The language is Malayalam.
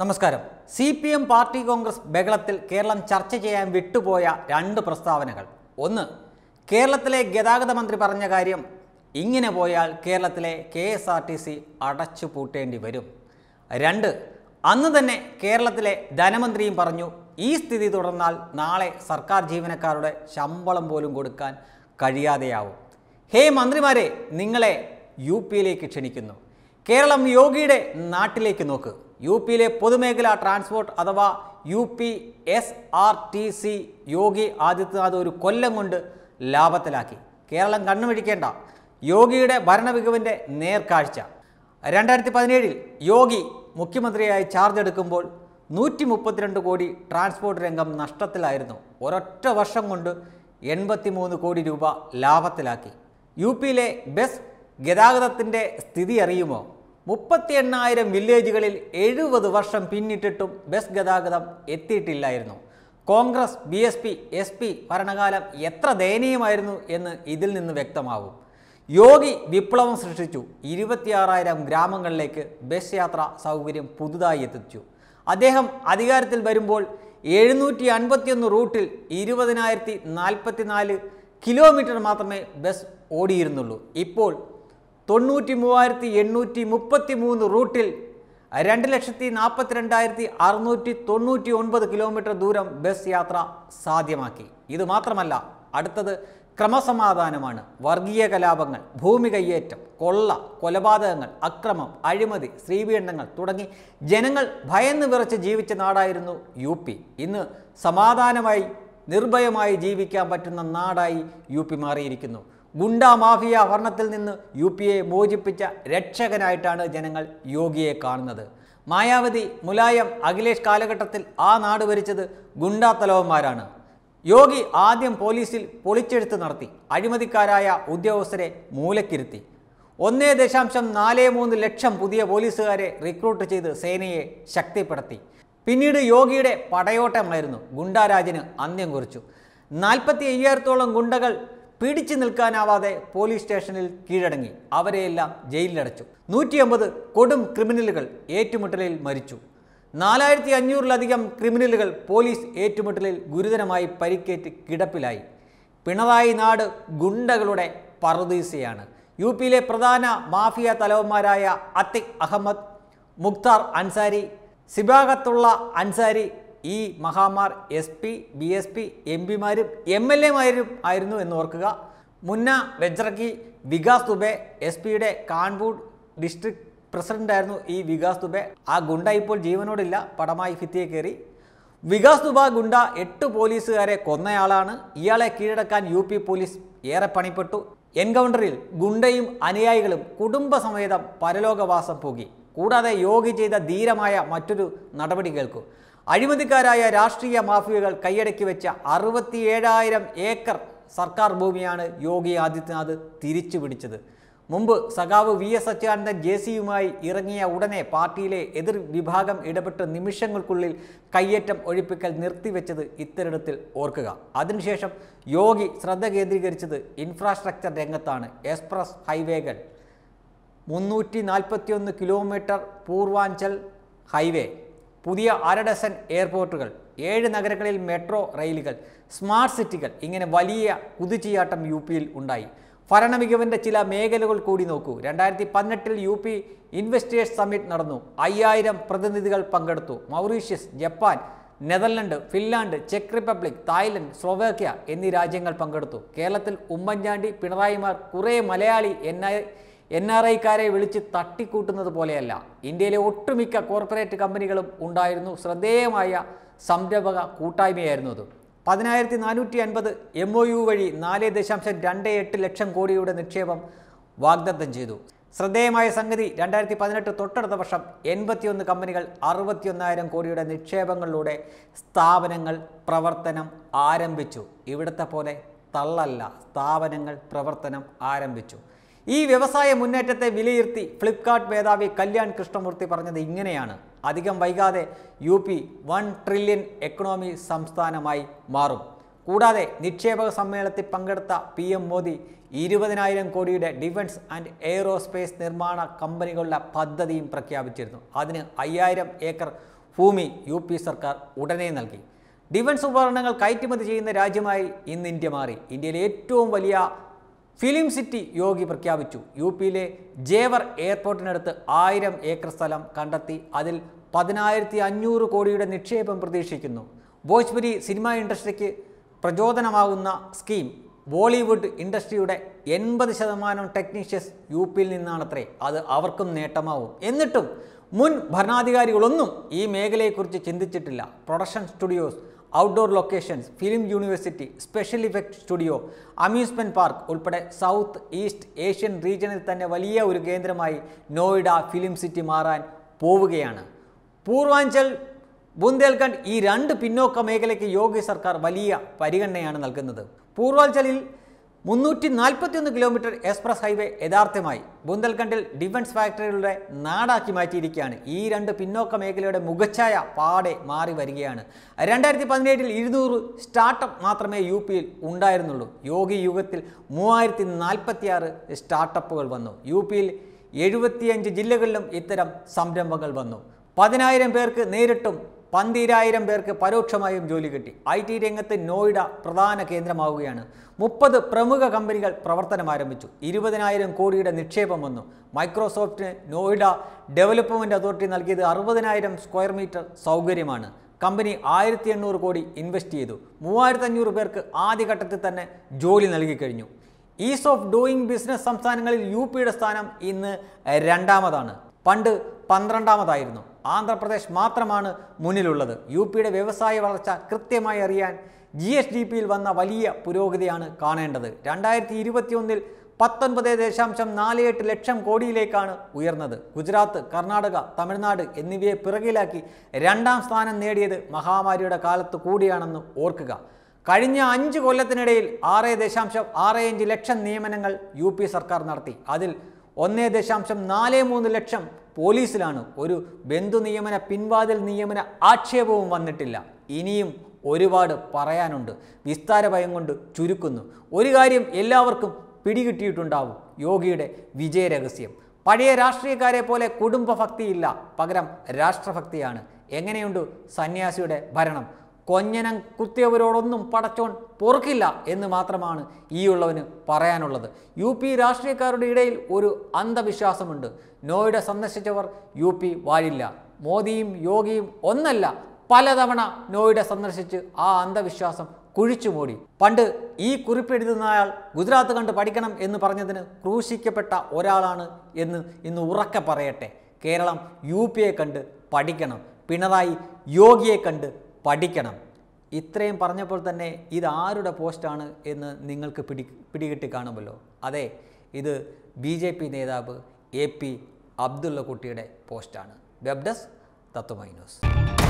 നമസ്കാരം C P M party Congress ബഹളത്തിൽ കേരളം ചർച്ച ചെയ്യാൻ വിട്ടുപോയ രണ്ട് പ്രസ്താവനകൾ ഒന്ന് കേരളത്തിലെ ഗതാഗത മന്ത്രി പറഞ്ഞ കാര്യം ഇങ്ങനെ പോയാൽ കേരളത്തിലെ K S R T C അടച്ചു പൂട്ടേണ്ടി വരും രണ്ട് അന്ന് തന്നെ കേരളത്തിലെ ധനമന്ത്രിയും പറഞ്ഞു ഈ സ്ഥിതി തുടർന്നാൽ നാളെ സർക്കാർ ജീവനക്കാരുടെ ശമ്പളം പോലും കൊടുക്കാൻ കഴിയാതെയാവും ഹേ മന്ത്രിമാരെ നിങ്ങളെ യു പിയിലേക്ക് ക്ഷണിക്കുന്നു കേരളം യോഗിയുടെ നാട്ടിലേക്ക് നോക്ക് യു പിയിലെ പൊതുമേഖലാ ട്രാൻസ്പോർട്ട് അഥവാ U P S R T C Yogi Adityanath ഒരു കൊല്ലം കൊണ്ട് ലാഭത്തിലാക്കി കേരളം കണ്ണുമിഴിക്കേണ്ട യോഗിയുടെ ഭരണമികവിൻ്റെ നേർക്കാഴ്ച രണ്ടായിരത്തി പതിനേഴിൽ യോഗി മുഖ്യമന്ത്രിയായി ചാർജ് എടുക്കുമ്പോൾ നൂറ്റി മുപ്പത്തിരണ്ട് കോടി ട്രാൻസ്പോർട്ട് രംഗം നഷ്ടത്തിലായിരുന്നു ഒരൊറ്റ വർഷം കൊണ്ട് മൂന്ന് കോടി രൂപ ലാഭത്തിലാക്കി യു പിയിലെ ബസ് ഗതാഗതത്തിൻ്റെ സ്ഥിതി അറിയുമോ മുപ്പത്തി എണ്ണായിരം വില്ലേജുകളിൽ എഴുപത് വർഷം പിന്നിട്ടിട്ടും ബസ് ഗതാഗതം എത്തിയിട്ടില്ലായിരുന്നു Congress B S P S P ഭരണകാലം എത്ര ദയനീയമായിരുന്നു എന്ന് ഇതിൽ നിന്ന് വ്യക്തമാകും യോഗി വിപ്ലവം സൃഷ്ടിച്ചു ഇരുപത്തിയാറായിരം ഗ്രാമങ്ങളിലേക്ക് ബസ് യാത്രാ സൗകര്യം പുതുതായി എത്തിച്ചു അദ്ദേഹം അധികാരത്തിൽ വരുമ്പോൾ എഴുന്നൂറ്റി അൻപത്തിയൊന്ന് റൂട്ടിൽ ഇരുപതിനായിരത്തി നാല് കിലോമീറ്റർ മാത്രമേ ബസ് ഓടിയിരുന്നുള്ളൂ ഇപ്പോൾ തൊണ്ണൂറ്റി മൂവായിരത്തി എണ്ണൂറ്റി മുപ്പത്തി മൂന്ന് റൂട്ടിൽ രണ്ട് ലക്ഷത്തി രണ്ടായിരത്തി അറുന്നൂറ്റി തൊണ്ണൂറ്റി ഒൻപത് കിലോമീറ്റർ ദൂരം ബസ് യാത്ര സാധ്യമാക്കി ഇത് മാത്രമല്ല അടുത്തത് ക്രമസമാധാനമാണ് വർഗീയ കലാപങ്ങൾ ഭൂമി കയ്യേറ്റം കൊള്ള കൊലപാതകങ്ങൾ അക്രമം അഴിമതി സ്ത്രീപീഡനങ്ങൾ തുടങ്ങി ജനങ്ങൾ ഭയന്ന് വിറച്ച് ജീവിച്ച നാടായിരുന്നു യു പി ഇന്ന് സമാധാനമായി നിർഭയമായി ജീവിക്കാൻ പറ്റുന്ന നാടായി യു പി മാറിയിരിക്കുന്നു ഗുണ്ട മാഫിയ ഭരണത്തിൽ നിന്ന് യു പി എ മോചിപ്പിച്ച രക്ഷകനായിട്ടാണ് ജനങ്ങൾ യോഗിയെ കാണുന്നത് മായാവതി മുലായം അഖിലേഷ് കാലഘട്ടത്തിൽ ആ നാട് ഭരിച്ചത് ഗുണ്ടാത്തലവന്മാരാണ് യോഗി ആദ്യം പോലീസിൽ പൊളിച്ചെടുത്ത് നടത്തി അഴിമതിക്കാരായ ഉദ്യോഗസ്ഥരെ മൂലക്കിരുത്തി ഒന്നേ ദശാംശം നാല് മൂന്ന് ലക്ഷം പുതിയ പോലീസുകാരെ റിക്രൂട്ട് ചെയ്ത് സേനയെ ശക്തിപ്പെടുത്തി പിന്നീട് യോഗിയുടെ പടയോട്ടമായിരുന്നു ഗുണ്ടാരാജിന് അന്ത്യം കുറിച്ചു നാൽപ്പത്തി അയ്യായിരത്തോളം ഗുണ്ടകൾ പിടിച്ചു നിൽക്കാനാവാതെ പോലീസ് സ്റ്റേഷനിൽ കീഴടങ്ങി അവരെയെല്ലാം ജയിലിലടച്ചു നൂറ്റി അമ്പത് കൊടും ക്രിമിനലുകൾ ഏറ്റുമുട്ടലിൽ മരിച്ചു നാലായിരത്തി അഞ്ഞൂറിലധികം ക്രിമിനലുകൾ പോലീസ് ഏറ്റുമുട്ടലിൽ ഗുരുതരമായി പരിക്കേറ്റ് കിടപ്പിലായി പിണറായി നാട് ഗുണ്ടകളുടെ പറുദീസയാണ് യു പിയിലെ പ്രധാന മാഫിയ തലവന്മാരായ അത്തിഖ് അഹമ്മദ് മുഖ്താർ അൻസാരി സിബാഗത്തുള്ള അൻസാരി ഈ മഹാമാർ S P B S P M പിമാരും എം എൽ എമാരും ആയിരുന്നു ഓർക്കുക മുന്ന വെജ്രക്കി വികാസ് ദുബെ എസ് പിയുടെ കാൺപൂർ ഡിസ്ട്രിക്ട് പ്രസിഡൻ്റായിരുന്നു ഈ വികാസ് ദുബെ ആ ഗുണ്ട ഇപ്പോൾ ജീവനോടില്ല പടമായി ഭിത്തിയെ കയറി വികാസ് ദുബ ഗുണ്ട എട്ട് പോലീസുകാരെ കൊന്നയാളാണ് ഇയാളെ കീഴടക്കാൻ യു പി പോലീസ് ഏറെ പണിപ്പെട്ടു എൻകൗണ്ടറിൽ ഗുണ്ടയും അനുയായികളും കുടുംബസമേതം പരലോകവാസം പോകി കൂടാതെ യോഗി ചെയ്ത ധീരമായ മറ്റൊരു നടപടി കേൾക്കൂ അഴിമതിക്കാരായ രാഷ്ട്രീയ മാഫിയകൾ കൈയടക്കി വെച്ച അറുപത്തിയേഴായിരം ഏക്കർ സർക്കാർ ഭൂമിയാണ് യോഗി ആദിത്യനാഥ് തിരിച്ചു പിടിച്ചത് മുമ്പ് സഖാവ് വി എസ് അച്യുതാനന്ദൻ ജെ സിയുമായി ഇറങ്ങിയ ഉടനെ പാർട്ടിയിലെ എതിർ വിഭാഗം ഇടപെട്ട് നിമിഷങ്ങൾക്കുള്ളിൽ കയ്യേറ്റം ഒഴിപ്പിക്കൽ നിർത്തിവെച്ചത് ഇത്തരത്തിൽ ഓർക്കുക അതിനുശേഷം യോഗി ശ്രദ്ധ കേന്ദ്രീകരിച്ചത് ഇൻഫ്രാസ്ട്രക്ചർ രംഗത്താണ് എക്സ്പ്രസ് ഹൈവേകൾ മുന്നൂറ്റി നാൽപ്പത്തിയൊന്ന് കിലോമീറ്റർ പൂർവാഞ്ചൽ ഹൈവേ പുതിയ അരഡസൻ എയർപോർട്ടുകൾ ഏഴ് നഗരങ്ങളിൽ മെട്രോ റെയിലുകൾ സ്മാർട്ട് സിറ്റികൾ ഇങ്ങനെ വലിയ കുതിച്ചുചാട്ടം യു പിയിൽ ഉണ്ടായി ഭരണമികവിൻ്റെ ചില മേഖലകൾ കൂടി നോക്കൂ രണ്ടായിരത്തി പതിനെട്ടിൽ യു പി ഇൻവെസ്റ്റേഴ്സ് സമ്മിറ്റ് നടന്നു അയ്യായിരം പ്രതിനിധികൾ പങ്കെടുത്തു മൗറീഷ്യസ് ജപ്പാൻ നെതർലൻഡ് ഫിൻലാൻഡ് ചെക്ക് റിപ്പബ്ലിക് തായ്ലൻഡ് സ്ലോവേക്യ എന്നീ രാജ്യങ്ങൾ പങ്കെടുത്തു കേരളത്തിൽ ഉമ്മൻചാണ്ടി പിണറായിമാർ കുറേ മലയാളി എൻ എൻ ആർ ഐക്കാരെ വിളിച്ച് തട്ടിക്കൂട്ടുന്നത് പോലെയല്ല ഇന്ത്യയിലെ ഒട്ടുമിക്ക കോർപ്പറേറ്റ് കമ്പനികളും ഉണ്ടായിരുന്നു ശ്രദ്ധേയമായ സംരംഭക കൂട്ടായ്മയായിരുന്നു അത് പതിനായിരത്തി നാനൂറ്റി അൻപത് എം ഒ യു വഴി നാല് ദശാംശം രണ്ട് എട്ട് ലക്ഷം കോടിയുടെ നിക്ഷേപം വാഗ്ദത്തം ചെയ്തു ശ്രദ്ധേയമായ സംഗതി രണ്ടായിരത്തി പതിനെട്ട് തൊട്ടടുത്ത വർഷം എൺപത്തിയൊന്ന് കമ്പനികൾ അറുപത്തിയൊന്നായിരം കോടിയുടെ നിക്ഷേപങ്ങളിലൂടെ സ്ഥാപനങ്ങൾ പ്രവർത്തനം ആരംഭിച്ചു ഇവിടുത്തെ പോലെ തള്ളല്ല സ്ഥാപനങ്ങൾ പ്രവർത്തനം ആരംഭിച്ചു ഈ വ്യവസായ മുന്നേറ്റത്തെ വിലയിരുത്തി ഫ്ലിപ്കാർട്ട് മേധാവി കല്യാൺ കൃഷ്ണമൂർത്തി പറഞ്ഞത് ഇങ്ങനെയാണ് അധികം വൈകാതെ U P one trillion economy സംസ്ഥാനമായി മാറും കൂടാതെ നിക്ഷേപക സമ്മേളനത്തിൽ പങ്കെടുത്ത പി എം മോദി ഇരുപതിനായിരം കോടിയുടെ ഡിഫൻസ് ആൻഡ് എയ്റോസ്പേസ് നിർമ്മാണ കമ്പനികളുടെ പദ്ധതിയും പ്രഖ്യാപിച്ചിരുന്നു അതിന് അയ്യായിരം ഏക്കർ ഭൂമി യു പി സർക്കാർ ഉടനെ നൽകി ഡിഫൻസ് ഉപകരണങ്ങൾ കയറ്റുമതി ചെയ്യുന്ന രാജ്യമായി ഇന്ന് ഇന്ത്യ മാറി ഇന്ത്യയിലെ ഏറ്റവും വലിയ ഫിലിം സിറ്റി യോഗി പ്രഖ്യാപിച്ചു യു പിയിലെ ജേവർ എയർപോർട്ടിനടുത്ത് ആയിരം ഏക്കർ സ്ഥലം കണ്ടെത്തി അതിൽ പതിനായിരത്തി അഞ്ഞൂറ് കോടിയുടെ നിക്ഷേപം പ്രതീക്ഷിക്കുന്നു ഭോജ്പുരി സിനിമാ ഇൻഡസ്ട്രിക്ക് പ്രചോദനമാകുന്ന സ്കീം ബോളിവുഡ് ഇൻഡസ്ട്രിയുടെ എൺപത് ശതമാനം ടെക്നീഷ്യൻസ് യു പിയിൽ നിന്നാണത്രേ അത് അവർക്കും നേട്ടമാവും എന്നിട്ടും മുൻ ഭരണാധികാരികളൊന്നും ഈ മേഖലയെക്കുറിച്ച് ചിന്തിച്ചിട്ടില്ല production studios outdoor locations film university special effect studio amusement park ഉൾപ്പെടെ സൗത്ത് ഈസ്റ്റ് ഏഷ്യൻ റീജിയനിൽ തന്നെ വലിയ ഒരു കേന്ദ്രമായി നോയിഡ ഫിലിം സിറ്റി മാറാൻ പോവുകയാണ് പൂർവാഞ്ചൽ ബുന്ദേൽഖണ്ഡ് ഈ രണ്ട് പിന്നോക്ക മേഖലയ്ക്ക് യോഗി സർക്കാർ വലിയ പരിഗണനയാണ് നൽകുന്നത് പൂർവാഞ്ചലിൽ മുന്നൂറ്റി നാൽപ്പത്തിയൊന്ന് കിലോമീറ്റർ എക്സ്പ്രസ് ഹൈവേ യഥാർത്ഥമായി ബുന്ദൽഖണ്ഡിൽ ഡിഫൻസ് ഫാക്ടറികളുടെ നാടാക്കി മാറ്റിയിരിക്കുകയാണ് ഈ രണ്ട് പിന്നോക്ക മേഖലയുടെ മുഖച്ഛായ പാടെ മാറി വരികയാണ് രണ്ടായിരത്തി പതിനേഴിൽ ഇരുന്നൂറ് സ്റ്റാർട്ടപ്പ് മാത്രമേ യു പിയിൽ ഉണ്ടായിരുന്നുള്ളൂ യോഗി യുഗത്തിൽ മൂവായിരത്തി നാൽപ്പത്തിയാറ് സ്റ്റാർട്ടപ്പുകൾ വന്നു യു പിയിൽ എഴുപത്തിയഞ്ച് ജില്ലകളിലും ഇത്തരം സംരംഭങ്ങൾ വന്നു പതിനായിരം പേർക്ക് നേരിട്ടും പന്തിരായിരം പേർക്ക് പരോക്ഷമായും ജോലി കിട്ടി ഐ ടി രംഗത്ത് നോയിഡ പ്രധാന കേന്ദ്രമാവുകയാണ് മുപ്പത് പ്രമുഖ കമ്പനികൾ പ്രവർത്തനം ആരംഭിച്ചു ഇരുപതിനായിരം കോടിയുടെ നിക്ഷേപം വന്നു മൈക്രോസോഫ്റ്റിന് നോയിഡ ഡെവലപ്മെൻ്റ് അതോറിറ്റി നൽകിയത് അറുപതിനായിരം സ്ക്വയർ മീറ്റർ സൗകര്യമാണ് കമ്പനി ആയിരത്തി എണ്ണൂറ് കോടി ഇൻവെസ്റ്റ് ചെയ്തു അഞ്ഞൂറ് പേർക്ക് ആദ്യഘട്ടത്തിൽ തന്നെ ജോലി നൽകിക്കഴിഞ്ഞു ഈസ് ഓഫ് ഡൂയിങ് ബിസിനസ് സംസ്ഥാനങ്ങളിൽ യു പിയുടെ സ്ഥാനം ഇന്ന് രണ്ടാമതാണ് പണ്ട് പന്ത്രണ്ടാമതായിരുന്നു ആന്ധ്രാപ്രദേശ് മാത്രമാണ് മുന്നിലുള്ളത് യു പിയുടെ വ്യവസായ വളർച്ച കൃത്യമായി അറിയാൻ ജി എസ് ഡി പിയിൽ വന്ന വലിയ പുരോഗതിയാണ് കാണേണ്ടത് രണ്ടായിരത്തി ഇരുപത്തിയൊന്നിൽ പത്തൊൻപത് ദശാംശം നാല് എട്ട് ലക്ഷം കോടിയിലേക്കാണ് ഉയർന്നത് ഗുജറാത്ത് കർണാടക തമിഴ്നാട് എന്നിവയെ പിറകിലാക്കി രണ്ടാം സ്ഥാനം നേടിയത് മഹാമാരിയുടെ കാലത്ത് കൂടിയാണെന്ന് ഓർക്കുക കഴിഞ്ഞ അഞ്ച് കൊല്ലത്തിനിടയിൽ ആറ് ദശാംശം ആറ് അഞ്ച് ലക്ഷം നിയമനങ്ങൾ യു പി സർക്കാർ നടത്തി അതിൽ ഒന്ന് ദശാംശം നാല് മൂന്ന് ലക്ഷം പോലീസിലാണ് ഒരു ബന്ധു നിയമന പിൻവാതിൽ നിയമന ആക്ഷേപവും വന്നിട്ടില്ല ഇനിയും ഒരുപാട് പറയാനുണ്ട് വിസ്താര ഭയം കൊണ്ട് ചുരുക്കുന്നു ഒരു കാര്യം എല്ലാവർക്കും പിടികിട്ടിയിട്ടുണ്ടാവും യോഗിയുടെ വിജയരഹസ്യം പഴയ രാഷ്ട്രീയക്കാരെ പോലെ കുടുംബഭക്തിയില്ല പകരം രാഷ്ട്രഭക്തിയാണ് എങ്ങനെയുണ്ട് സന്യാസിയുടെ ഭരണം കൊഞ്ഞനം കുത്തിയവരോടൊന്നും പടച്ചോൺ പൊറുക്കില്ല എന്ന് മാത്രമാണ് ഈ ഉള്ളവന് പറയാനുള്ളത് യു പി രാഷ്ട്രീയക്കാരുടെ ഇടയിൽ ഒരു അന്ധവിശ്വാസമുണ്ട് നോയിഡ സന്ദർശിച്ചവർ യു പി വാഴില്ല മോദിയും യോഗിയും ഒന്നല്ല പലതവണ നോയിഡ സന്ദർശിച്ച് ആ അന്ധവിശ്വാസം കുഴിച്ചു മൂടി പണ്ട് ഈ കുറിപ്പെഴുതുന്നയാൾ ഗുജറാത്ത് കണ്ട് പഠിക്കണം എന്ന് പറഞ്ഞതിന് ക്രൂശിക്കപ്പെട്ട ഒരാളാണ് എന്ന് ഇന്ന് ഉറക്കെ പറയട്ടെ കേരളം യു കണ്ട് പഠിക്കണം പിണറായി യോഗിയെ കണ്ട് പഠിക്കണം ഇത്രയും പറഞ്ഞപ്പോൾ തന്നെ ഇത് ആരുടെ പോസ്റ്റാണ് എന്ന് നിങ്ങൾക്ക് പിടി പിടികിട്ടി കാണുമല്ലോ അതെ ഇത് ബി ജെ പി നേതാവ് എ പി അബ്ദുള്ള കുട്ടിയുടെ പോസ്റ്റാണ് വെബ് ഡെസ്ക് തത്വമൈ ന്യൂസ്